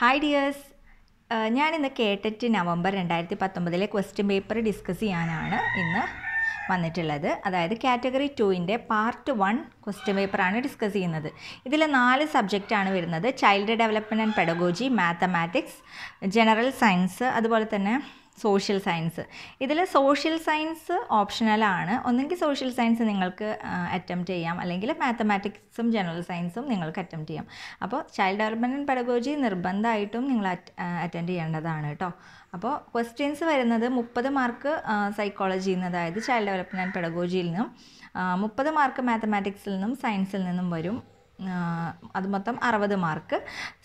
Hi dears uh, ഞാനിന്ന് കേട്ടിട്ട് November രണ്ടായിരത്തി പത്തൊമ്പതിലെ ക്വസ്റ്റ്യൻ പേപ്പർ ഡിസ്കസ് ചെയ്യാനാണ് ഇന്ന് വന്നിട്ടുള്ളത് അതായത് കാറ്റഗറി ടുവിൻ്റെ പാർട്ട് വൺ ക്വസ്റ്റ്യൻ പേപ്പറാണ് ഡിസ്കസ് ചെയ്യുന്നത് ഇതിൽ നാല് സബ്ജക്റ്റാണ് വരുന്നത് child development and pedagogy mathematics general science അതുപോലെ തന്നെ സോഷ്യൽ സയൻസ് ഇതിൽ സോഷ്യൽ സയൻസ് ഓപ്ഷണലാണ് ഒന്നെങ്കിൽ സോഷ്യൽ സയൻസ് നിങ്ങൾക്ക് അറ്റംപ്റ്റ് ചെയ്യാം അല്ലെങ്കിൽ മാത്തമാറ്റിക്സും ജനറൽ സയൻസും നിങ്ങൾക്ക് അറ്റംപ്റ്റ് ചെയ്യാം അപ്പോൾ ചൈൽഡ് ഡെവലപ്മെൻറ്റ് ആൻഡ് പെഡഗോജി നിർബന്ധമായിട്ടും നിങ്ങൾ അറ്റൻഡ് ചെയ്യേണ്ടതാണ് കേട്ടോ അപ്പോൾ ക്വസ്റ്റ്യൻസ് വരുന്നത് മുപ്പത് മാർക്ക് സൈക്കോളജിയിൽ നിന്ന് അതായത് ചൈൽഡ് ഡെവലപ്മെൻറ്റ് ആൻഡ് പെഡഗോജിയിൽ നിന്നും മുപ്പത് മാർക്ക് മാത്തമാറ്റിക്സിൽ നിന്നും സയൻസിൽ നിന്നും വരും അത് മൊത്തം അറുപത് മാർക്ക്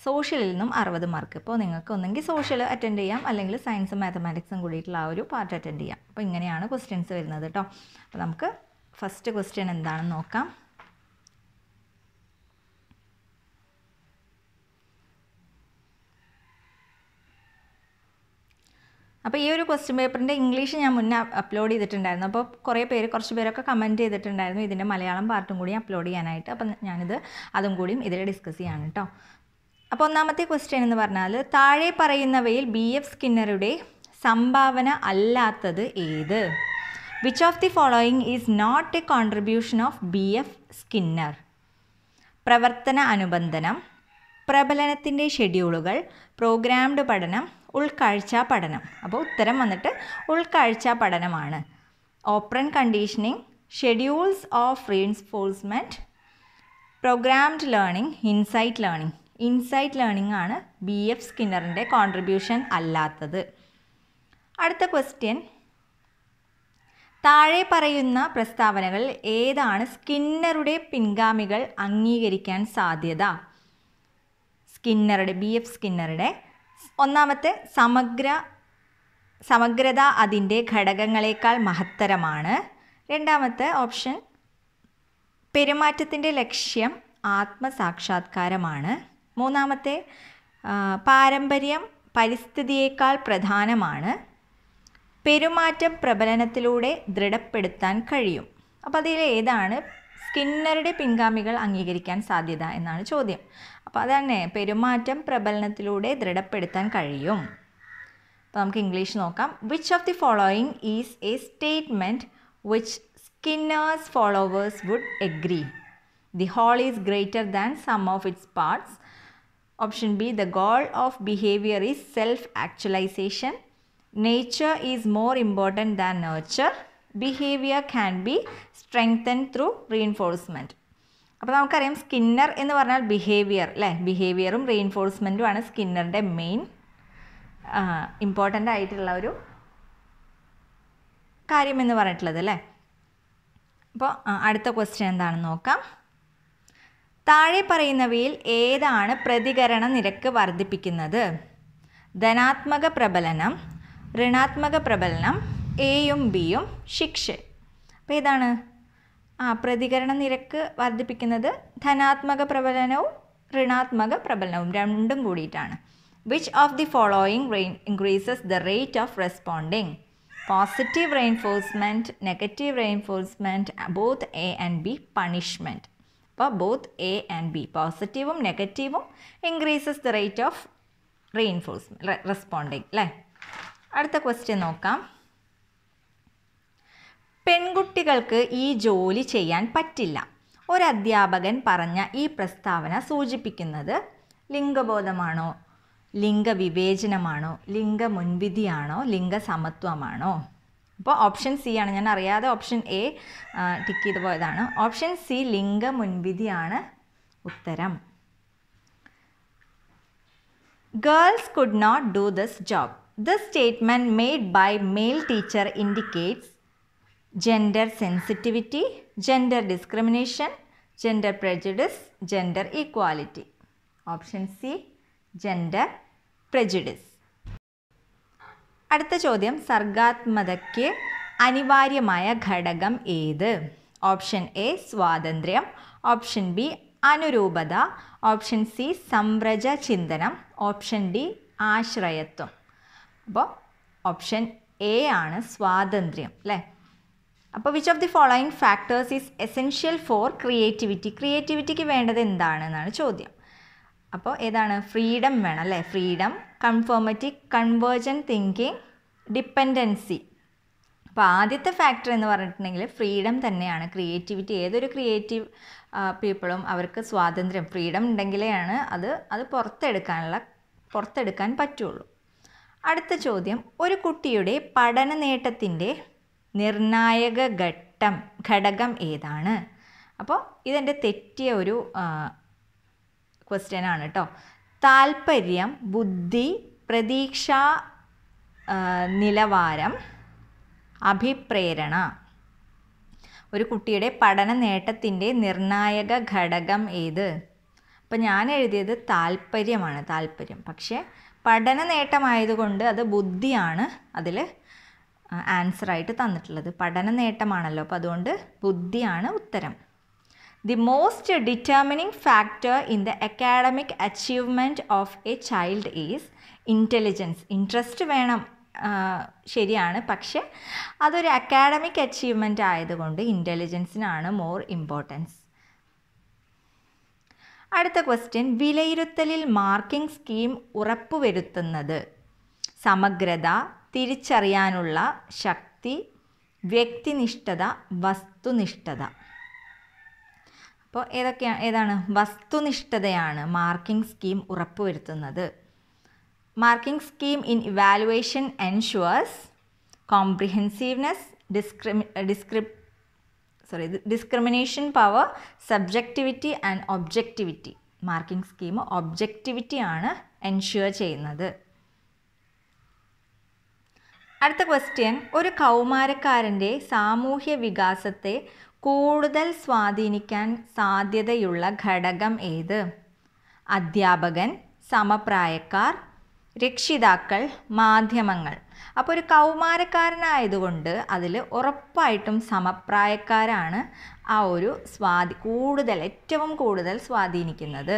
സോഷ്യലിൽ നിന്നും അറുപത് മാർക്ക് ഇപ്പോൾ നിങ്ങൾക്ക് ഒന്നെങ്കിൽ സോഷ്യൽ അറ്റൻഡ് ചെയ്യാം അല്ലെങ്കിൽ സയൻസും മാത്തമാറ്റിക്സും കൂടിയിട്ടുള്ള ആ ഒരു പാർട്ട് അറ്റൻഡ് ചെയ്യാം അപ്പോൾ ഇങ്ങനെയാണ് ക്വസ്റ്റ്യൻസ് വരുന്നത് കേട്ടോ അപ്പോൾ നമുക്ക് ഫസ്റ്റ് ക്വസ്റ്റ്യൻ എന്താണെന്ന് നോക്കാം അപ്പോൾ ഈ ഒരു ക്വസ്റ്റ്യൻ പേപ്പറിൻ്റെ ഇംഗ്ലീഷ് ഞാൻ മുന്നേ അപ്ലോഡ് ചെയ്തിട്ടുണ്ടായിരുന്നു അപ്പോൾ കുറേ പേര് കുറച്ച് പേരൊക്കെ കമൻറ്റ് ചെയ്തിട്ടുണ്ടായിരുന്നു ഇതിൻ്റെ മലയാളം പാർട്ടും കൂടി അപ്ലോഡ് ചെയ്യാനായിട്ട് അപ്പം ഞാനിത് അതും കൂടിയും ഇതിൽ ഡിസ്കസ് ചെയ്യാണ് കേട്ടോ അപ്പോൾ ഒന്നാമത്തെ ക്വസ്റ്റ്യൻ എന്ന് പറഞ്ഞാൽ താഴെ പറയുന്നവയിൽ ബി എഫ് സ്കിന്നറുടെ സംഭാവന അല്ലാത്തത് ഏത് which of the following is not a contribution of B F Skinner പ്രവർത്തന അനുബന്ധനം പ്രബലനത്തിൻ്റെ ഷെഡ്യൂളുകൾ പ്രോഗ്രാംഡ് പഠനം ഉൾക്കാഴ്ച പഠനം അപ്പോൾ ഉത്തരം വന്നിട്ട് ഉൾക്കാഴ്ച പഠനമാണ് operant conditioning schedules of reinforcement programmed learning insight learning insight learning ആണ് ബി എഫ് സ്കിന്നറിൻ്റെ കോൺട്രിബ്യൂഷൻ അല്ലാത്തത് അടുത്ത ക്വസ്റ്റ്യൻ താഴെ പറയുന്ന പ്രസ്താവനകൾ ഏതാണ് സ്കിന്നറുടെ പിൻഗാമികൾ അംഗീകരിക്കാൻ സാധ്യത സ്കിന്നറുടെ ബി എഫ് സ്കിന്നറുടെ ഒന്നാമത്തെ സമഗ്ര സമഗ്രത അതിൻ്റെ ഘടകങ്ങളെക്കാൾ മഹത്തരമാണ് രണ്ടാമത്തെ ഓപ്ഷൻ പെരുമാറ്റത്തിൻ്റെ ലക്ഷ്യം ആത്മസാക്ഷാത്കാരമാണ് മൂന്നാമത്തെ പാരമ്പര്യം പരിസ്ഥിതിയേക്കാൾ പ്രധാനമാണ് പെരുമാറ്റം പ്രബലനത്തിലൂടെ ദൃഢപ്പെടുത്താൻ കഴിയും അപ്പോൾ അതിൽ ഏതാണ് സ്കിന്നറുടെ പിൻഗാമികൾ അംഗീകരിക്കാൻ സാധ്യത എന്നാണ് ചോദ്യം അപ്പോൾ അതന്നെ പെരുമാറ്റം പ്രബലനത്തിലൂടെ ദൃഢപ്പെടുത്താൻ കഴിയും അപ്പോൾ നമുക്ക് ഇംഗ്ലീഷ് നോക്കാം which of the following is a statement which Skinner's followers would agree the whole is greater than sum of its parts option B the goal of behaviour is self actualisation nature is more important than nature behaviour can be strengthen through reinforcement അപ്പോൾ നമുക്കറിയാം Skinner എന്ന് പറഞ്ഞാൽ behaviour അല്ലേ ബിഹേവിയറും റീഇൻഫോഴ്സ്മെൻറ്റുമാണ് സ്കിന്നറിൻ്റെ main important ആയിട്ടുള്ള ഒരു കാര്യം എന്ന് പറഞ്ഞിട്ടുള്ളത് അല്ലേ അപ്പോൾ അടുത്ത ക്വസ്റ്റ്യൻ എന്താണെന്ന് നോക്കാം താഴെ പറയുന്നവയിൽ ഏതാണ് പ്രതികരണ നിരക്ക് വർദ്ധിപ്പിക്കുന്നത് ധനാത്മക പ്രബലനം ഋണാത്മക പ്രബലനം എയും ബിയും ശിക്ഷ അപ്പോൾ ഏതാണ് ആ പ്രതികരണ നിരക്ക് വർദ്ധിപ്പിക്കുന്നത് ധനാത്മക പ്രബലനവും ഋണാത്മക പ്രബലനവും രണ്ടും കൂടിയിട്ടാണ് which of the following rein increases the rate of responding positive reinforcement negative reinforcement both A and B punishment അപ്പോൾ ബോത്ത് എ ആൻഡ് ബി പോസിറ്റീവും നെഗറ്റീവും increases the rate of reinforcement responding അല്ലേ അടുത്ത ക്വസ്റ്റ്യൻ നോക്കാം പെൺകുട്ടികൾക്ക് ഈ ജോലി ചെയ്യാൻ പറ്റില്ല ഒരു അധ്യാപകൻ പറഞ്ഞ ഈ പ്രസ്താവന സൂചിപ്പിക്കുന്നത് ലിംഗബോധമാണോ ലിംഗവിവേചനമാണോ ലിംഗ മുൻവിധിയാണോ ലിംഗസമത്വമാണോ അപ്പോൾ ഓപ്ഷൻ സി ആണ് ഞാൻ അറിയാതെ ഓപ്ഷൻ എ ടിക്ക് ചെയ്ത് പോയതാണ് ഓപ്ഷൻ സി ലിംഗ മുൻവിധിയാണ് ഉത്തരം girls could not do this job this statement made by male teacher indicates gender sensitivity gender discrimination gender prejudice, gender equality option C gender prejudice. അടുത്ത ചോദ്യം സർഗാത്മതയ്ക്ക് അനിവാര്യമായ ഘടകം ഏത് ഓപ്ഷൻ എ സ്വാതന്ത്ര്യം ഓപ്ഷൻ ബി അനുരൂപത ഓപ്ഷൻ സി സംരച ചിന്തനം ഓപ്ഷൻ ഡി ആശ്രയത്വം അപ്പോൾ ഓപ്ഷൻ എ ആണ് സ്വാതന്ത്ര്യം അല്ലേ അപ്പോൾ which of the following factors is essential for creativity ക്രിയേറ്റിവിറ്റിക്ക് വേണ്ടത് എന്താണെന്നാണ് ചോദ്യം അപ്പോൾ ഏതാണ് ഫ്രീഡം വേണം അല്ലേ freedom conformity convergent thinking dependency അപ്പോൾ ആദ്യത്തെ ഫാക്ടർ എന്ന് പറഞ്ഞിട്ടുണ്ടെങ്കിൽ ഫ്രീഡം തന്നെയാണ് ക്രിയേറ്റിവിറ്റി ഏതൊരു ക്രിയേറ്റീവ് പീപ്പിളും അവർക്ക് സ്വാതന്ത്ര്യം ഫ്രീഡം ഉണ്ടെങ്കിലെയാണ് അത് അത് പുറത്തെടുക്കാനുള്ള പുറത്തെടുക്കാൻ പറ്റുള്ളൂ അടുത്ത ചോദ്യം ഒരു കുട്ടിയുടെ പഠന നേട്ടത്തിൻ്റെ നിർണായക ഘട്ടം ഘടകം ഏതാണ് അപ്പോൾ ഇതെൻ്റെ തെറ്റിയ ഒരു ക്വസ്റ്റ്യൻ ആണ് കേട്ടോ താല്പര്യം ബുദ്ധി പ്രതീക്ഷ നിലവാരം അഭിപ്രേരണ ഒരു കുട്ടിയുടെ പഠന നേട്ടത്തിൻ്റെ നിർണായക ഘടകം ഏത് അപ്പം ഞാൻ എഴുതിയത് താല്പര്യമാണ് താല്പര്യം പക്ഷേ പഠന നേട്ടമായതുകൊണ്ട് അത് ബുദ്ധിയാണ് അതിൽ ആൻസർ ആയിട്ട് തന്നിട്ടുള്ളത് പഠന നേട്ടമാണല്ലോ അപ്പോൾ അതുകൊണ്ട് ബുദ്ധിയാണ് ഉത്തരം the most determining factor in the academic achievement of a child is intelligence interest വേണം ശരിയാണ് പക്ഷേ അതൊരു അക്കാഡമിക് അച്ചീവ്മെൻ്റ് ആയതുകൊണ്ട് ഇൻ്റലിജൻസിനാണ് മോർ ഇമ്പോർട്ടൻസ് അടുത്ത ക്വസ്റ്റ്യൻ വിലയിരുത്തലിൽ മാർക്കിംഗ് സ്കീം ഉറപ്പുവരുത്തുന്നത് സമഗ്രത തിരിച്ചറിയാനുള്ള ശക്തി വ്യക്തിനിഷ്ഠത വസ്തുനിഷ്ഠത അപ്പോൾ ഏതൊക്കെയാണ് ഏതാണ് വസ്തുനിഷ്ഠതയാണ് മാർക്കിംഗ് സ്കീം ഉറപ്പുവരുത്തുന്നത് marking scheme in evaluation ensures comprehensiveness ഡിസ്ക്രിമി ഡിസ്ക്രിപ് sorry discrimination power subjectivity and objectivity marking scheme ഒബ്ജക്റ്റിവിറ്റിയാണ് എൻഷുവർ ചെയ്യുന്നത് അടുത്ത ക്വസ്റ്റ്യൻ ഒരു കൗമാരക്കാരൻ്റെ സാമൂഹ്യ വികാസത്തെ കൂടുതൽ സ്വാധീനിക്കാൻ സാധ്യതയുള്ള ഘടകം ഏത് അധ്യാപകൻ സമപ്രായക്കാർ രക്ഷിതാക്കൾ മാധ്യമങ്ങൾ അപ്പോൾ ഒരു കൗമാരക്കാരനായതുകൊണ്ട് അതിൽ ഉറപ്പായിട്ടും സമപ്രായക്കാരാണ് ആ ഒരു സ്വാധീ കൂടുതൽ ഏറ്റവും കൂടുതൽ സ്വാധീനിക്കുന്നത്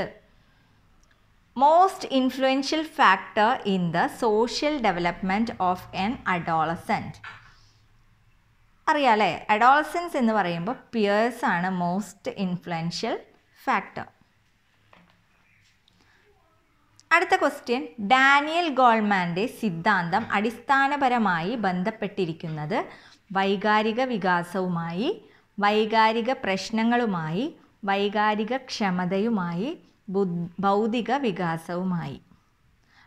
most influential factor in the social development of an adolescent അറിയാമല്ലേ അഡോളസൻസ് എന്ന് പറയുമ്പോൾ പിയേഴ്സ് ആണ് മോസ്റ്റ് ഇൻഫ്ലുവൻഷ്യൽ ഫാക്ടർ അടുത്ത ക്വസ്റ്റ്യൻ ഡാനിയൽ ഗോൾമാൻ്റെ സിദ്ധാന്തം അടിസ്ഥാനപരമായി ബന്ധപ്പെട്ടിരിക്കുന്നത് വൈകാരിക വികാസവുമായി വൈകാരിക പ്രശ്നങ്ങളുമായി വൈകാരിക ക്ഷമതയുമായി ഭൗതിക വികാസവുമായി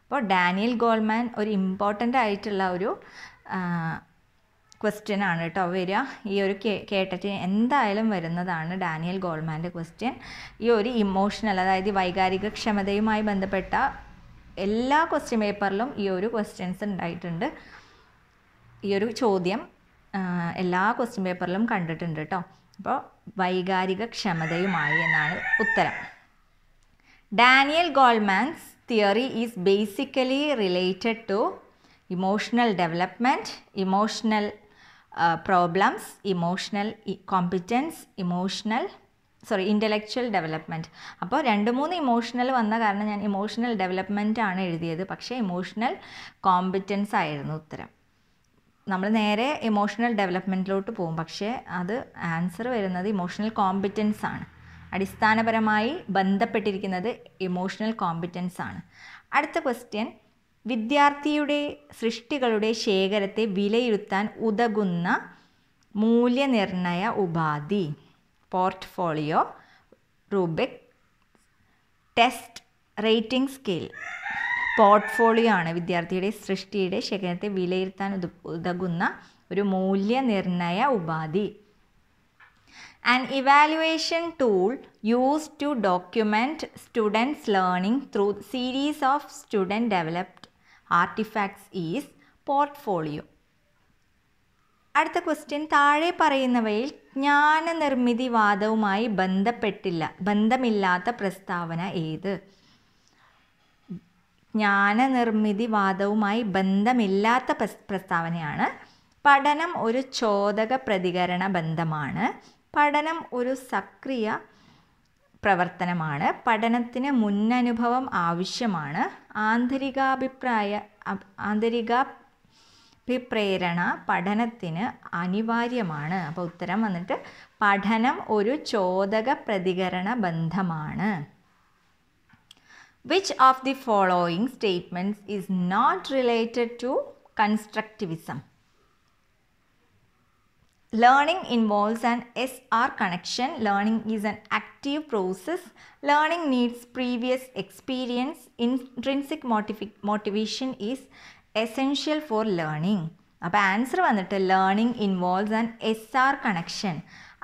അപ്പോൾ ഡാനിയൽ ഗോൾമാൻ ഒരു ഇമ്പോർട്ടൻ്റ് ആയിട്ടുള്ള ഒരു ക്വസ്റ്റ്യൻ ആണ് കേട്ടോ വരിക ഈ ഒരു കേട്ടിട്ട് എന്തായാലും വരുന്നതാണ് ഡാനിയൽ ഗോൾമാൻ്റെ ക്വസ്റ്റ്യൻ ഈ ഒരു ഇമോഷണൽ അതായത് വൈകാരിക ക്ഷമതയുമായി ബന്ധപ്പെട്ട എല്ലാ ക്വസ്റ്റ്യൻ പേപ്പറിലും ഈ ഒരു ക്വസ്റ്റ്യൻസ് ഉണ്ടായിട്ടുണ്ട് ഈ ഒരു ചോദ്യം എല്ലാ ക്വസ്റ്റ്യൻ പേപ്പറിലും കണ്ടിട്ടുണ്ട് കേട്ടോ അപ്പോൾ വൈകാരിക ക്ഷമതയുമായി എന്നാണ് ഉത്തരം Daniel Goleman's theory is basically related to emotional development emotional problems emotional competence emotional sorry intellectual development അപ്പോൾ രണ്ട് മൂന്ന് ഇമോഷണൽ വന്ന കാരണം ഞാൻ ഇമോഷണൽ ഡെവലപ്മെൻ്റ് ആണ് എഴുതിയത് പക്ഷേ ഇമോഷണൽ കോമ്പിറ്റൻസ് ആയിരുന്നു ഉത്തരം നമ്മൾ നേരെ ഇമോഷണൽ ഡെവലപ്മെൻറ്റിലോട്ട് പോകും പക്ഷേ അത് ആൻസർ വരുന്നത് ഇമോഷണൽ കോമ്പിറ്റൻസ് ആണ് അടിസ്ഥാനപരമായി ബന്ധപ്പെട്ടിരിക്കുന്നത് ഇമോഷണൽ കോമ്പിറ്റൻസ് ആണ് അടുത്ത ക്വസ്റ്റ്യൻ വിദ്യാർത്ഥിയുടെ സൃഷ്ടികളുടെ ശേഖരത്തെ വിലയിരുത്താൻ ഉതകുന്ന മൂല്യനിർണയ ഉപാധി portfolio rubric test rating scale portfolio ആണ് വിദ്യാർത്ഥിയുടെ സൃഷ്ടിയുടെ ശേഖരത്തെ വിലയിരുത്താൻ ഉതകുന്ന ഒരു മൂല്യനിർണയ ഉപാധി an evaluation tool used to document students' learning through series of student developed artifacts is portfolio. അടുത്ത ക്വസ്റ്റ്യൻ താഴെ പറയുന്നവയിൽ വാദവുമായി ബന്ധപ്പെട്ടില്ല ബന്ധമില്ലാത്ത പ്രസ്താവന ഏത് വാദവുമായി ബന്ധമില്ലാത്ത പ്രസ്താവനയാണ് പഠനം ഒരു ചോദക പ്രതികരണ ബന്ധമാണ് പഠനം ഒരു സക്രിയ പ്രവർത്തനമാണ് പഠനത്തിന് മുന്നനുഭവം ആവശ്യമാണ് ആന്തരികാഭിപ്രായ ആന്തരിക അഭിപ്രേരണ പഠനത്തിന് അനിവാര്യമാണ് അപ്പോൾ ഉത്തരം വന്നിട്ട് പഠനം ഒരു ചോദക പ്രതികരണ ബന്ധമാണ് which of the following statements is not related to constructivism Learning involves an SR connection. Learning is an active process. Learning needs previous experience. Intrinsic motiv motivation is essential for learning. അപ്പോൾ answer വന്നിട്ട് learning involves an S R connection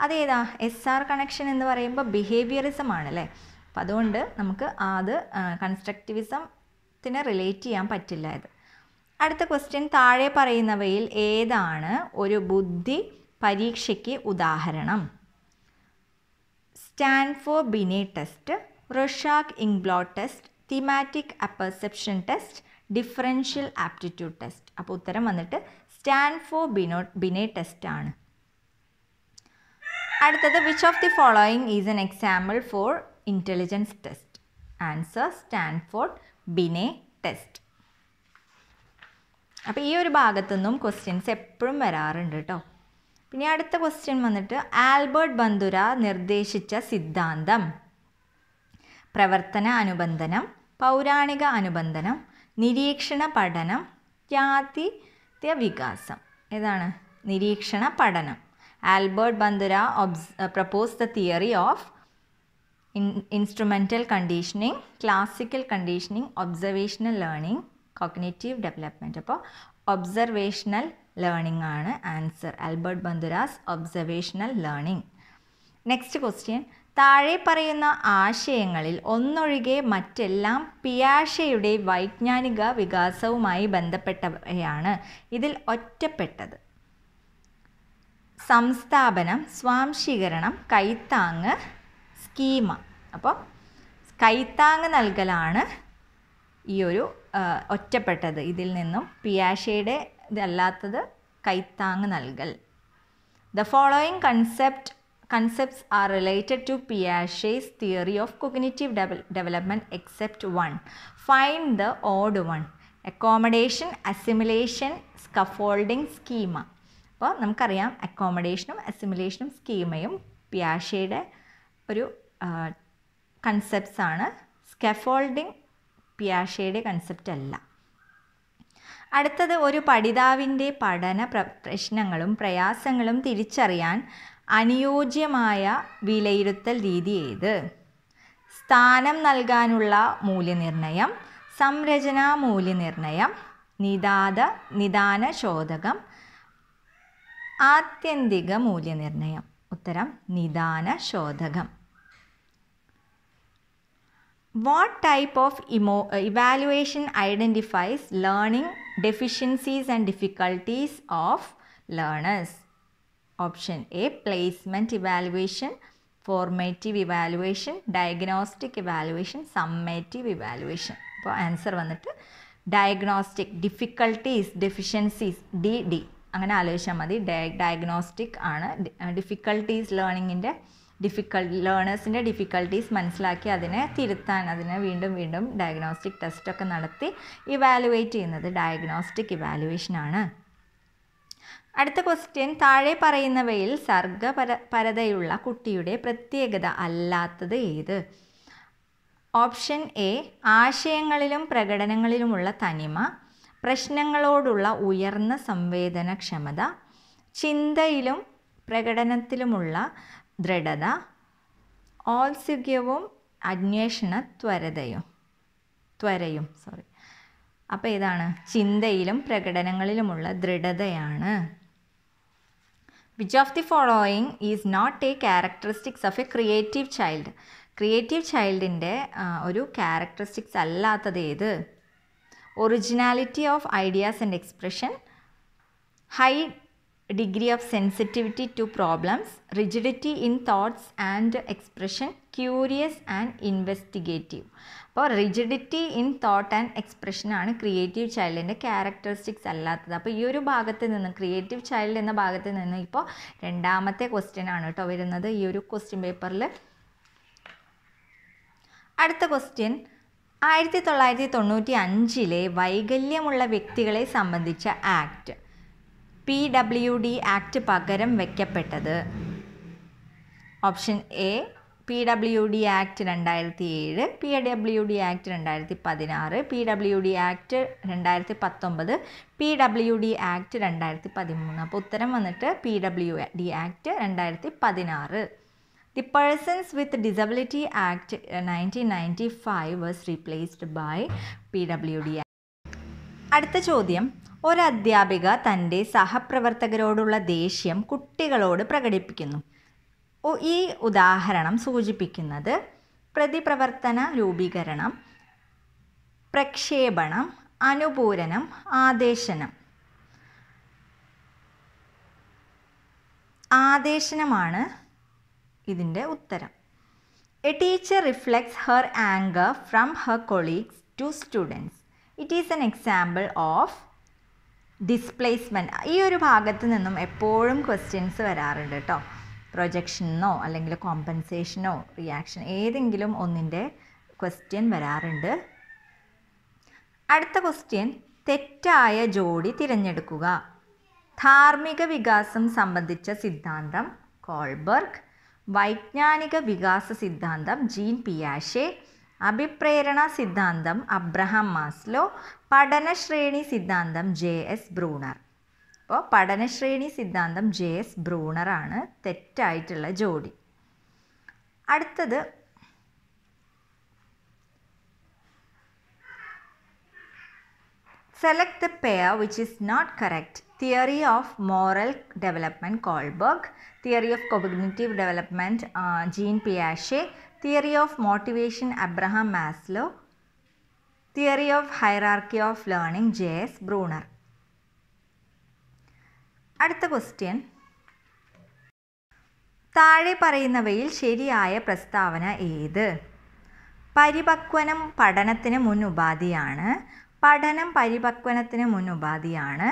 അതേതാ S R connection എന്ന് പറയുമ്പോൾ behaviourism ആണല്ലേ അപ്പം അതുകൊണ്ട് നമുക്ക് അത് കൺസ്ട്രക്റ്റിവിസത്തിന് റിലേറ്റ് ചെയ്യാൻ പറ്റില്ല ഇത് അടുത്ത ക്വസ്റ്റ്യൻ താഴെ പറയുന്നവയിൽ ഏതാണ് ഒരു ബുദ്ധി പരീക്ഷയ്ക്ക് ഉദാഹരണം Stanford Binet test Rorschach inkblot test thematic apperception test differential aptitude test അപ്പോൾ ഉത്തരം വന്നിട്ട് സ്റ്റാൻഫോ ബിനോ ബിനെ ടെസ്റ്റ് ആണ് അടുത്തത് which of the following is an example for intelligence test answer Stanford Binet test അപ്പോൾ ഈ ഒരു ഭാഗത്തു നിന്നും ക്വസ്റ്റ്യൻസ് എപ്പോഴും വരാറുണ്ട് കേട്ടോ പിന്നെ അടുത്ത ക്വസ്റ്റ്യൻ വന്നിട്ട് ആൽബർട്ട് ബന്ദുര നിർദ്ദേശിച്ച സിദ്ധാന്തം പ്രവർത്തന അനുബന്ധനം പൗരാണിക അനുബന്ധനം നിരീക്ഷണ പഠനം ജാതിത്യ വികാസം ഏതാണ് നിരീക്ഷണ പഠനം ആൽബർട്ട് ബന്ദുര ഒബ്സ് propose the theory of in instrumental conditioning classical conditioning observational learning cognitive development അപ്പോൾ ഒബ്സർവേഷണൽ ലേണിംഗ് ആണ് answer Albert Bandura's observational learning next question താഴെ പറയുന്ന ആശയങ്ങളിൽ ഒന്നൊഴികെ മറ്റെല്ലാം പിയാഷയുടെ വൈജ്ഞാനിക വികാസവുമായി ബന്ധപ്പെട്ടവയാണ് ഇതിൽ ഒറ്റപ്പെട്ടത് സംസ്ഥാപനം സ്വാംശീകരണം കൈത്താങ് സ്കീമ അപ്പോൾ കൈത്താങ് നൽകലാണ് ഈ ഒരു ഒറ്റപ്പെട്ടത് ഇതിൽ നിന്നും പിയാഷയുടെ ഇതല്ലാത്തത് കൈത്താങ് നൽകൽ the following concept concepts are related to Piaget's theory of cognitive development except one find the odd one accommodation assimilation scaffolding schema അപ്പോൾ നമുക്കറിയാം അക്കോമഡേഷനും അസിമുലേഷനും സ്കീമയും പിയാഷയുടെ ഒരു കൺസെപ്റ്റ്സാണ് സ്കഫോൾഡിംഗ് പിയാഷയുടെ കൺസെപ്റ്റ് അല്ല അടുത്തത് ഒരു പഠിതാവിൻ്റെ പഠന പ്രശ്നങ്ങളും പ്രയാസങ്ങളും തിരിച്ചറിയാൻ അനുയോജ്യമായ വിലയിരുത്തൽ രീതി ഏത് സ്ഥാനം നൽകാനുള്ള മൂല്യനിർണ്ണയം സംരചനാ മൂല്യനിർണ്ണയം നിദാത നിദാന ശോധകം ആത്യന്തിക മൂല്യനിർണ്ണയം ഉത്തരം നിദാന ശോധകം What type of evaluation identifies learning deficiencies and difficulties of learners? Option A Placement evaluation, formative evaluation, diagnostic evaluation, summative evaluation. അപ്പോൾ answer വന്നിട്ട് diagnostic difficulties deficiencies dd D അങ്ങനെ ആലോചിച്ചാൽ മതി ഡയഗ്നോസ്റ്റിക് ആണ് ഡിഫിക്കൽട്ടീസ് ലേണിങ്ങിൻ്റെ ഡിഫിക്കൾട്ട് ലേണേഴ്സിൻ്റെ ഡിഫിക്കൽട്ടീസ് മനസ്സിലാക്കി അതിനെ തിരുത്താൻ അതിനെ വീണ്ടും വീണ്ടും ഡയഗ്നോസ്റ്റിക് ടെസ്റ്റൊക്കെ നടത്തി ഇവാലുവേറ്റ് ചെയ്യുന്നത് ഡയഗ്നോസ്റ്റിക് ഇവാലുവേഷനാണ് അടുത്ത ക്വസ്റ്റ്യൻ താഴെ പറയുന്നവയിൽ സർഗപര പരതയുള്ള കുട്ടിയുടെ പ്രത്യേകത അല്ലാത്തത് ഏത് ഓപ്ഷൻ എ ആശയങ്ങളിലും പ്രകടനങ്ങളിലുമുള്ള തനിമ പ്രശ്നങ്ങളോടുള്ള ഉയർന്ന സംവേദനക്ഷമത ചിന്തയിലും പ്രകടനത്തിലുമുള്ള ദൃഢത ഓത്സുഖ്യവും അന്വേഷണ ത്വരതയും ത്വരയും സോറി അപ്പം ഏതാണ് ചിന്തയിലും പ്രകടനങ്ങളിലുമുള്ള ദൃഢതയാണ് which of the following is not a characteristics of a creative child creative ചൈൽഡിൻ്റെ ഒരു ക്യാരക്ടറിസ്റ്റിക്സ് അല്ലാത്തത് ഏത് originality of ideas and expression high degree of sensitivity to problems rigidity in thoughts and expression curious and investigative അപ്പോൾ rigidity in thought and എക്സ്പ്രഷനാണ് creative ചൈൽഡിൻ്റെ characteristics അല്ലാത്തത് അപ്പോൾ ഈ ഒരു ഭാഗത്ത് നിന്ന് ക്രിയേറ്റീവ് ചൈൽഡ് എന്ന ഭാഗത്ത് നിന്ന് ഇപ്പോൾ രണ്ടാമത്തെ ക്വസ്റ്റ്യൻ ആണ് കേട്ടോ വരുന്നത് ഈ ഒരു ക്വസ്റ്റ്യൻ പേപ്പറിൽ അടുത്ത ക്വസ്റ്റ്യൻ ആയിരത്തി തൊള്ളായിരത്തി തൊണ്ണൂറ്റി അഞ്ചിലെ വൈകല്യമുള്ള വ്യക്തികളെ സംബന്ധിച്ച act P W D act പകരം വയ്ക്കപ്പെട്ടത് option A P W D act രണ്ടായിരത്തി ഏഴ് പി ഡബ്ല്യു ഡി ആക്ട് രണ്ടായിരത്തി പതിനാറ് പി ഡബ്ല്യു ഡി ആക്ട് രണ്ടായിരത്തി പത്തൊമ്പത് പി ഡബ്ല്യു ഡി ആക്ട് രണ്ടായിരത്തി പതിമൂന്ന് അപ്പോൾ ഉത്തരം വന്നിട്ട് പി ഡബ്ല്യു ഡി ആക്ട് രണ്ടായിരത്തി പതിനാറ് the persons with disability act nineteen ninety five was replaced by P W D act അടുത്ത ചോദ്യം ഒരധ്യാപിക തൻ്റെ സഹപ്രവർത്തകരോടുള്ള ദേഷ്യം കുട്ടികളോട് പ്രകടിപ്പിക്കുന്നു ഈ ഉദാഹരണം സൂചിപ്പിക്കുന്നത് പ്രതിപ്രവർത്തന രൂപീകരണം പ്രക്ഷേപണം അനുപൂരണം ആദേശനം ആദേശനമാണ് ഇതിൻ്റെ ഉത്തരം a teacher reflects her anger from her colleagues to students it is an example of displacement ഈ ഒരു ഭാഗത്ത് നിന്നും എപ്പോഴും ക്വസ്റ്റ്യൻസ് വരാറുണ്ട് കേട്ടോ പ്രൊജക്ഷനോ അല്ലെങ്കിൽ കോമ്പൻസേഷനോ റിയാക്ഷൻ ഏതെങ്കിലും ഒന്നിൻ്റെ ക്വസ്റ്റ്യൻ വരാറുണ്ട് അടുത്ത ക്വസ്റ്റ്യൻ തെറ്റായ ജോഡി തിരഞ്ഞെടുക്കുക ധാർമ്മിക വികാസം സംബന്ധിച്ച സിദ്ധാന്തം കോൾബർഗ് വൈജ്ഞാനിക വികാസ സിദ്ധാന്തം ജീൻ പിയാഷെ അഭിപ്രേരണ സിദ്ധാന്തം അബ്രഹാം മാസ്ലോ പഠനശ്രേണി സിദ്ധാന്തം ജെ എസ് ബ്രൂണർ അപ്പോൾ പഠനശ്രേണി സിദ്ധാന്തം ജെ എസ് ബ്രൂണറാണ് തെറ്റായിട്ടുള്ള ജോഡി അടുത്തത് select the pair which is not correct theory of moral development Kohlberg theory of cognitive development Jean പിയാഷെ theory of motivation Abraham Maslow theory of hierarchy of learning J S Bruner അടുത്ത question താഴെ പറയുന്നവയിൽ ശരിയായ പ്രസ്താവന ഏത് പരിപക്വനം പഠനത്തിന് മുൻ ഉപാധിയാണ് പഠനം പരിപക്വനത്തിന് മുൻ ഉപാധിയാണ്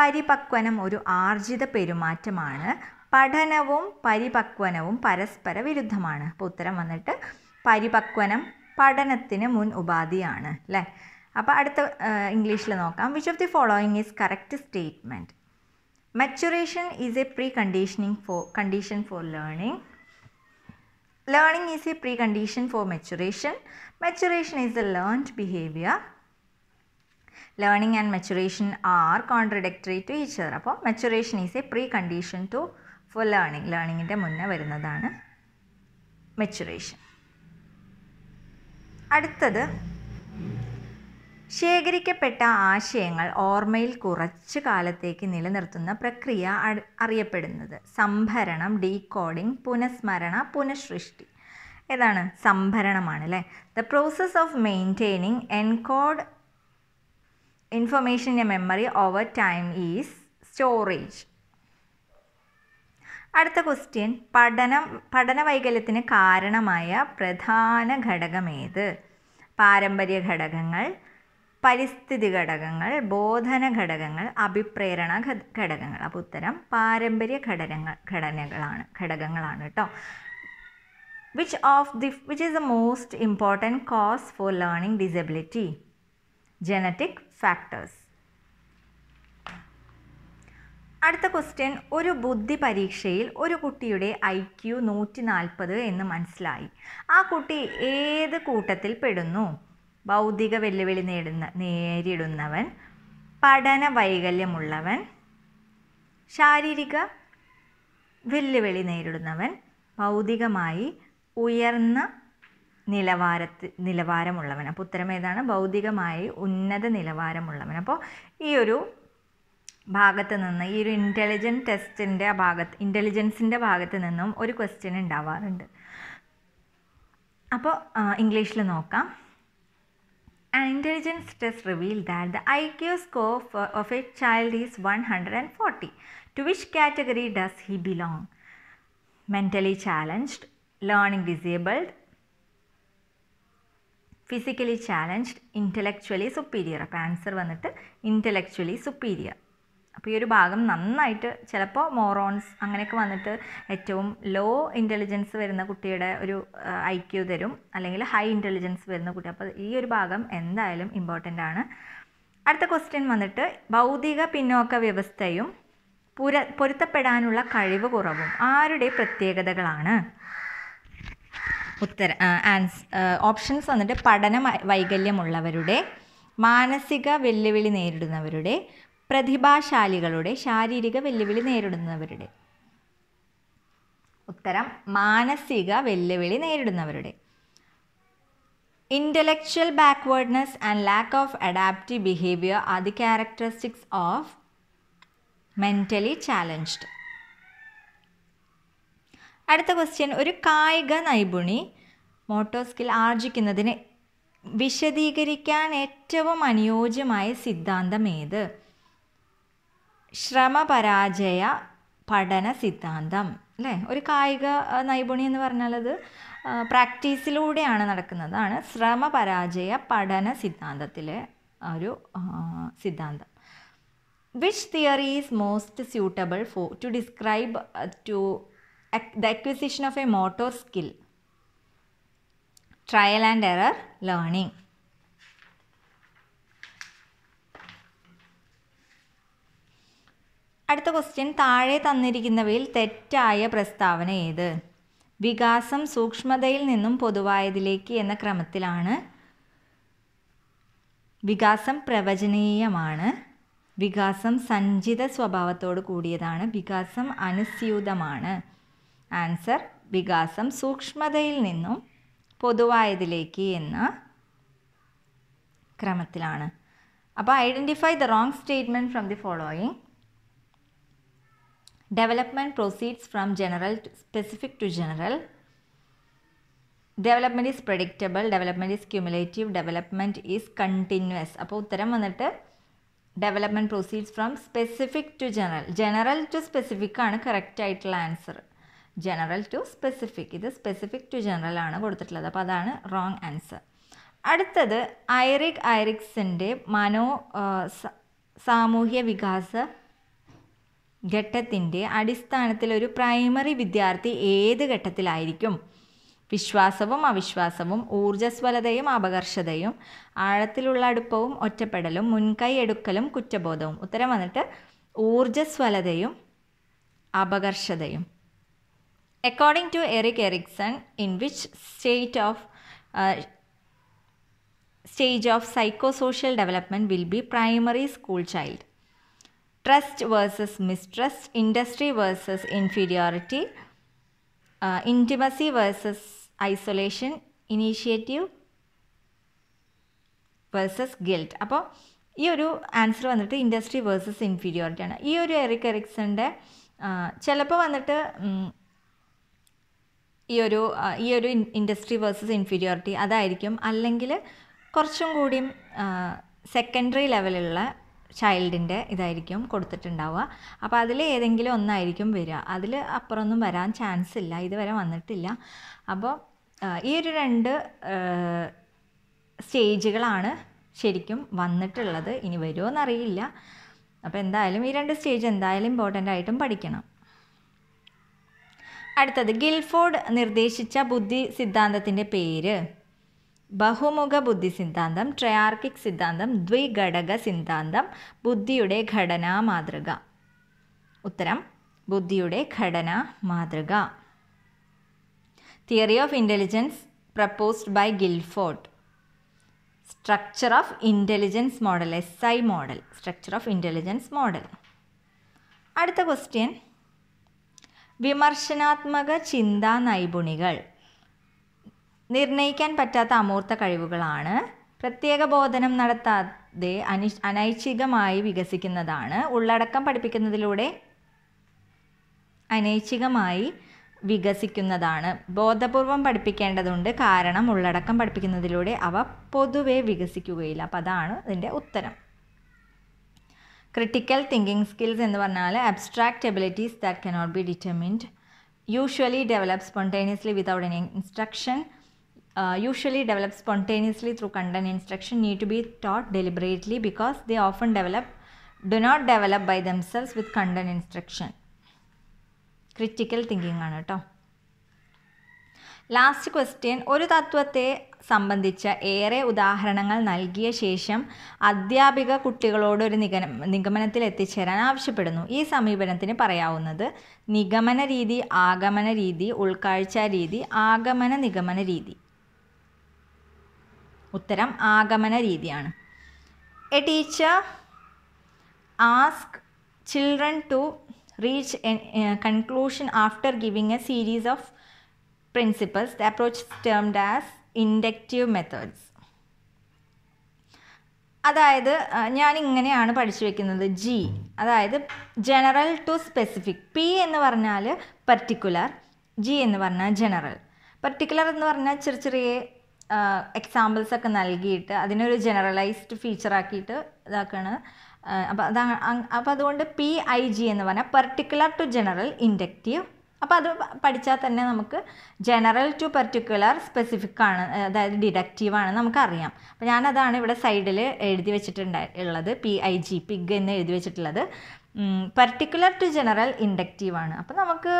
പരിപക്വനം ഒരു ആർജിത പെരുമാറ്റമാണ് പഠനവും പരിപക്വനവും പരസ്പര വിരുദ്ധമാണ് അപ്പോൾ ഉത്തരം വന്നിട്ട് പരിപക്വനം പഠനത്തിന് മുൻ ഉപാധിയാണ് അല്ലേ അപ്പോൾ അടുത്ത ഇംഗ്ലീഷിൽ നോക്കാം which of the following is correct statement maturation is a preconditioning for condition for learning learning is a precondition for maturation maturation is a learned behaviour learning and maturation are contradictory to either അപ്പോൾ maturation is a precondition to for learning ലേണിങ്ങിൻ്റെ മുന്നേ വരുന്നതാണ് maturation അടുത്തത് ശേഖരിക്കപ്പെട്ട ആശയങ്ങൾ ഓർമ്മയിൽ കുറച്ച് കാലത്തേക്ക് നിലനിർത്തുന്ന പ്രക്രിയ അറിയപ്പെടുന്നത് സംഭരണം ഡീകോഡിംഗ് പുനഃസ്മരണ പുനഃസൃഷ്ടി ഏതാണ് സംഭരണമാണ് അല്ലേ the process of maintaining encode information in a memory over time is storage അടുത്ത ക്വസ്റ്റ്യൻ പഠനം പഠന വൈകല്യത്തിന് കാരണമായ പ്രധാന ഘടകം ഏത് പാരമ്പര്യ ഘടകങ്ങൾ പരിസ്ഥിതി ഘടകങ്ങൾ ബോധന ഘടകങ്ങൾ അഭിപ്രേരണ ഘടകങ്ങൾ അപ്പോൾ ഉത്തരം പാരമ്പര്യ ഘടനങ്ങൾ ഘടനകളാണ് ഘടകങ്ങളാണ് കേട്ടോ which of the which is the most important cause for learning disability genetic factors അടുത്ത ക്വസ്റ്റ്യൻ ഒരു ബുദ്ധി പരീക്ഷയിൽ ഒരു കുട്ടിയുടെ ഐ ക്യു നൂറ്റി നാൽപ്പത് എന്ന് മനസ്സിലായി ആ കുട്ടി ഏത് കൂട്ടത്തിൽ പെടുന്നു ബൗദ്ധിക വെല്ലുവിളി നേടുന്ന നേരിടുന്നവൻ പഠന വൈകല്യമുള്ളവൻ ശാരീരിക വെല്ലുവിളി നേരിടുന്നവൻ ഭൗതികമായി ഉയർന്ന നിലവാരത്തിൽ നിലവാരമുള്ളവൻ അപ്പോൾ ഉത്തരം ഏതാണ് ഭൗതികമായി ഉന്നത നിലവാരമുള്ളവൻ അപ്പോൾ ഈ ഒരു ഭാഗത്ത് നിന്ന് ഈ ഒരു ഇൻ്റലിജൻ്റ് ടെസ്റ്റിൻ്റെ ഭാഗത്ത് ഇൻ്റലിജൻസിൻ്റെ ഭാഗത്ത് നിന്നും ഒരു ക്വസ്റ്റ്യൻ ഉണ്ടാവാറുണ്ട് അപ്പോൾ ഇംഗ്ലീഷിൽ നോക്കാം an intelligence test reveal that the I Q score of a child is one hundred and forty two which category does he belong mentally challenged learning disabled physically challenged intellectually superior അപ്പോൾ answer വന്നിട്ട് intellectually superior അപ്പോൾ ഈ ഒരു ഭാഗം നന്നായിട്ട് ചിലപ്പോൾ മോറോൺസ് അങ്ങനെയൊക്കെ വന്നിട്ട് ഏറ്റവും ലോ ഇൻ്റലിജൻസ് വരുന്ന കുട്ടിയുടെ ഒരു ഐ ക്യു തരും അല്ലെങ്കിൽ ഹൈ ഇൻ്റലിജൻസ് വരുന്ന കുട്ടി അപ്പോൾ ഈ ഒരു ഭാഗം എന്തായാലും ഇമ്പോർട്ടൻ്റ് ആണ് അടുത്ത ക്വസ്റ്റ്യൻ വന്നിട്ട് ഭൗതിക പിന്നോക്ക വ്യവസ്ഥയും പുര പൊരുത്തപ്പെടാനുള്ള കഴിവ് കുറവും ആരുടെ പ്രത്യേകതകളാണ് ഉത്തര ആൻസ് ഓപ്ഷൻസ് വന്നിട്ട് പഠന വൈകല്യമുള്ളവരുടെ മാനസിക വെല്ലുവിളി നേരിടുന്നവരുടെ പ്രതിഭാശാലികളുടെ ശാരീരിക വെല്ലുവിളി നേരിടുന്നവരുടെ ഉത്തരം മാനസിക വെല്ലുവിളി നേരിടുന്നവരുടെ intellectual backwardness and lack of adaptive behaviour are the characteristics of mentally challenged അടുത്ത ക്വസ്റ്റ്യൻ ഒരു കായിക നൈപുണി മോട്ടോ സ്കിൽ ആർജിക്കുന്നതിന് വിശദീകരിക്കാൻ ഏറ്റവും അനുയോജ്യമായ സിദ്ധാന്തം ഏത് ശ്രമപരാജയ പഠന സിദ്ധാന്തം അല്ലേ ഒരു കായിക നൈപുണി എന്ന് പറഞ്ഞാൽ അത് പ്രാക്ടീസിലൂടെയാണ് നടക്കുന്നതാണ് ശ്രമപരാജയ പഠന സിദ്ധാന്തത്തിലെ ഒരു സിദ്ധാന്തം which theory is most suitable for to describe to the acquisition of a motor skill trial and error learning അടുത്ത ക്വസ്റ്റ്യൻ താഴെ തന്നിരിക്കുന്നവയിൽ തെറ്റായ പ്രസ്താവന ഏത് വികാസം സൂക്ഷ്മതയിൽ നിന്നും പൊതുവായതിലേക്ക് എന്ന ക്രമത്തിലാണ് വികാസം പ്രവചനീയമാണ് വികാസം സഞ്ചിത സ്വഭാവത്തോട് കൂടിയതാണ് വികാസം അനുസ്യൂതമാണ് ആൻസർ വികാസം സൂക്ഷ്മതയിൽ നിന്നും പൊതുവായതിലേക്ക് എന്ന ക്രമത്തിലാണ് അപ്പോൾ identify the wrong statement from the following Development proceeds from general to specific to general. Development is predictable development is cumulative development is continuous അപ്പോൾ ഉത്തരം വന്നിട്ട് development proceeds from specific to general general to specific ആണ് correct ആയിട്ടുള്ള answer general to specific ഇത് specific to general ആണ് കൊടുത്തിട്ടുള്ളത് അപ്പോൾ അതാണ് റോങ് ആൻസർ അടുത്തത് ഐറിക് ഐറിക്സിൻ്റെ മനോ സാമൂഹ്യ വികാസ ഘട്ടത്തിൻ്റെ അടിസ്ഥാനത്തിൽ ഒരു പ്രൈമറി വിദ്യാർത്ഥി ഏത് ഘട്ടത്തിലായിരിക്കും വിശ്വാസവും അവിശ്വാസവും ഊർജ്ജസ്വലതയും അപകർഷതയും ആഴത്തിലുള്ള അടുപ്പവും ഒറ്റപ്പെടലും മുൻകൈ എടുക്കലും കുറ്റബോധവും ഉത്തരം വന്നിട്ട് ഊർജ്ജസ്വലതയും അപകർഷതയും according to Erik Erikson in which state of stage of psychosocial development will be primary school child trust versus mistrust industry versus inferiority intimacy versus isolation initiative versus guilt അപ്പോൾ ഈ ഒരു ആൻസർ വന്നിട്ട് industry versus ഇൻഫീരിയോറിറ്റിയാണ് ഈ ഒരു Eric എറിക്സിൻ്റെ ചിലപ്പോൾ വന്നിട്ട് ഈ ഒരു ഈ ഒരു ഇൻഡസ്ട്രി വേഴ്സസ് ഇൻഫീരിയോറിറ്റി അതായിരിക്കും അല്ലെങ്കിൽ കുറച്ചും കൂടിയും സെക്കൻഡറി ലെവലിലുള്ള ചൈൽഡിൻ്റെ ഇതായിരിക്കും കൊടുത്തിട്ടുണ്ടാവുക അപ്പോൾ അതിൽ ഏതെങ്കിലും ഒന്നായിരിക്കും വരിക അതിൽ അപ്പുറമൊന്നും വരാൻ ചാൻസ് ഇല്ല ഇതുവരെ വന്നിട്ടില്ല അപ്പോൾ ഈ ഒരു രണ്ട് സ്റ്റേജുകളാണ് ശരിക്കും വന്നിട്ടുള്ളത് ഇനി വരുമോ എന്നറിയില്ല അപ്പോൾ എന്തായാലും ഈ രണ്ട് സ്റ്റേജ് എന്തായാലും ഇമ്പോർട്ടൻ്റ് ആയിട്ടും പഠിക്കണം അടുത്തത് ഗിൽഫോർഡ് നിർദ്ദേശിച്ച ബുദ്ധി സിദ്ധാന്തത്തിൻ്റെ പേര് ബഹുമുഖ ബുദ്ധി സിദ്ധാന്തം ട്രയാർക്കിക് സിദ്ധാന്തം ദ്വിഘടക സിദ്ധാന്തം ബുദ്ധിയുടെ ഘടനാ മാതൃക ഉത്തരം ബുദ്ധിയുടെ ഘടനാ മാതൃക theory of intelligence proposed by Guilford structure of intelligence model S I model structure of intelligence model അടുത്ത ക്വസ്റ്റ്യൻ വിമർശനാത്മക ചിന്താ നൈപുണികൾ നിർണ്ണയിക്കാൻ പറ്റാത്ത അമൂർത്ത കഴിവുകളാണ് പ്രത്യേക ബോധനം നടത്താതെ അനി അനൈച്ഛികമായി വികസിക്കുന്നതാണ് ഉള്ളടക്കം പഠിപ്പിക്കുന്നതിലൂടെ അനൈച്ഛികമായി വികസിക്കുന്നതാണ് ബോധപൂർവം പഠിപ്പിക്കേണ്ടതുണ്ട് കാരണം ഉള്ളടക്കം പഠിപ്പിക്കുന്നതിലൂടെ അവ പൊതുവെ വികസിക്കുകയില്ല അപ്പം അതാണ് ഇതിൻ്റെ ഉത്തരം ക്രിട്ടിക്കൽ തിങ്കിങ് സ്കിൽസ് എന്ന് പറഞ്ഞാൽ abstract abilities that cannot be determined usually develop spontaneously without any instruction usually develop spontaneously through content instruction need to be taught deliberately because the often develop do not develop by themselves with content instruction critical thinking ആണ് കേട്ടോ last question ഒരു തത്വത്തെ സംബന്ധിച്ച ഏറെ ഉദാഹരണങ്ങൾ നൽകിയ ശേഷം അധ്യാപിക കുട്ടികളോട് ഒരു നിഗമ നിഗമനത്തിൽ എത്തിച്ചേരാൻ ആവശ്യപ്പെടുന്നു ഈ സമീപനത്തിന് പറയാവുന്നത് നിഗമന രീതി ആഗമന രീതി ഉൾക്കാഴ്ച രീതി ആഗമന നിഗമന രീതി ഉത്തരം ആഗമന രീതിയാണ് a teacher ask children to reach conclusion after giving a series of principles the approach termed as inductive methods അതായത് ഞാൻ ഇങ്ങനെയാണ് പഠിച്ചു വെക്കുന്നത് ജി അതായത് ജനറൽ ടു സ്പെസിഫിക് പി എന്ന് പറഞ്ഞാൽ പർട്ടിക്കുലർ ജി എന്ന് പറഞ്ഞാൽ ജനറൽ പർട്ടിക്കുലർ എന്ന് പറഞ്ഞാൽ ചെറിയ ചെറിയ എക്സാമ്പിൾസ് ഒക്കെ നൽകിയിട്ട് അതിനൊരു ജനറലൈസ്ഡ് ഫീച്ചർ ആക്കിയിട്ട് ഇതാക്കുകയാണ് അപ്പോൾ അതാ അപ്പോൾ അതുകൊണ്ട് പി ഐ ജി എന്ന് പറഞ്ഞാൽ പെർട്ടിക്കുലർ ടു ജനറൽ ഇൻഡക്റ്റീവ് അപ്പോൾ അത് പഠിച്ചാൽ തന്നെ നമുക്ക് ജനറൽ ടു പെർട്ടിക്കുലർ സ്പെസിഫിക് ആണ് അതായത് ഡിഡക്റ്റീവ് ആണ് നമുക്കറിയാം അപ്പോൾ ഞാനതാണ് ഇവിടെ സൈഡിൽ എഴുതി വെച്ചിട്ടുണ്ടായി ഉള്ളത് പി ഐ ജി പിഗ് എന്ന് എഴുതി വെച്ചിട്ടുള്ളത് പർട്ടിക്കുലർ ടു ജനറൽ ഇൻഡക്റ്റീവ് ആണ് അപ്പോൾ നമുക്ക്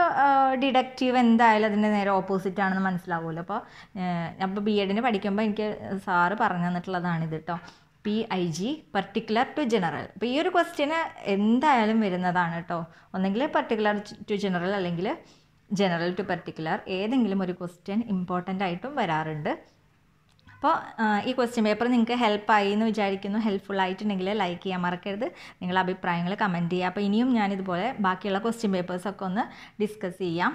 ഡിഡക്റ്റീവ് എന്തായാലും അതിൻ്റെ നേരെ ഓപ്പോസിറ്റ് ആണെന്ന് മനസ്സിലാവുമല്ലോ അപ്പോൾ അപ്പോൾ ബി എഡിന് പഠിക്കുമ്പോൾ എനിക്ക് സാറ് പറഞ്ഞു തന്നിട്ടുള്ളതാണിത് കേട്ടോ P I G particular to general അപ്പോൾ ഈ ഒരു ക്വസ്റ്റ്യന് എന്തായാലും വരുന്നതാണ് കേട്ടോ ഒന്നെങ്കിൽ പർട്ടിക്കുലർ ടു ജനറൽ അല്ലെങ്കിൽ ജനറൽ ടു പർട്ടിക്കുലർ ഏതെങ്കിലും ഒരു ക്വസ്റ്റ്യൻ ഇമ്പോർട്ടൻ്റ് ആയിട്ടും വരാറുണ്ട് അപ്പോൾ ഈ ക്വസ്റ്റ്യൻ പേപ്പർ നിങ്ങൾക്ക് ഹെൽപ്പായി എന്ന് വിചാരിക്കുന്നു ഹെൽപ്ഫുൾ ആയിട്ടുണ്ടെങ്കിൽ ലൈക്ക് ചെയ്യാൻ മറക്കരുത് നിങ്ങളുടെ അഭിപ്രായങ്ങൾ കമൻറ്റ് ചെയ്യുക അപ്പോൾ ഇനിയും ഞാനിതുപോലെ ബാക്കിയുള്ള ക്വസ്റ്റ്യൻ പേപ്പേഴ്സൊക്കെ ഒന്ന് ഡിസ്കസ് ചെയ്യാം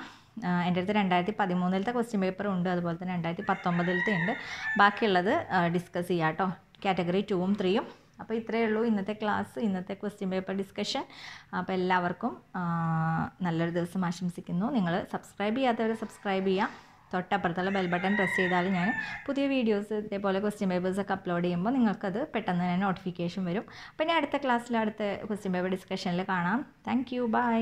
എൻ്റെ അടുത്ത് രണ്ടായിരത്തി പതിമൂന്നിലത്തെ ക്വസ്റ്റ്യൻ പേപ്പർ ഉണ്ട് അതുപോലെ തന്നെ രണ്ടായിരത്തി പത്തൊമ്പതിലത്തെ ഉണ്ട് ബാക്കിയുള്ളത് ഡിസ്കസ് ചെയ്യാം കേട്ടോ കാറ്റഗറി ടൂവും ത്രീയും അപ്പോൾ ഇത്രയേ ഉള്ളൂ ഇന്നത്തെ ക്ലാസ് ഇന്നത്തെ ക്വസ്റ്റ്യൻ പേപ്പർ ഡിസ്കഷൻ അപ്പോൾ എല്ലാവർക്കും നല്ലൊരു ദിവസം ആശംസിക്കുന്നു നിങ്ങൾ സബ്സ്ക്രൈബ് ചെയ്യാത്തവരെ സബ്സ്ക്രൈബ് ചെയ്യാം തൊട്ടപ്പുറത്തുള്ള ബെൽ ബട്ടൺ പ്രസ് ചെയ്താൽ ഞാൻ പുതിയ വീഡിയോസ് ഇതേപോലെ ക്വസ്റ്റ്യൻ പേപ്പേഴ്സൊക്കെ അപ്ലോഡ് ചെയ്യുമ്പോൾ നിങ്ങൾക്കത് പെട്ടെന്ന് തന്നെ നോട്ടിഫിക്കേഷൻ വരും അപ്പോൾ ഞാൻ അടുത്ത ക്ലാസ്സിൽ അടുത്ത ക്വസ്റ്റ്യൻ പേപ്പർ ഡിസ്കഷനിൽ കാണാം താങ്ക് യു ബൈ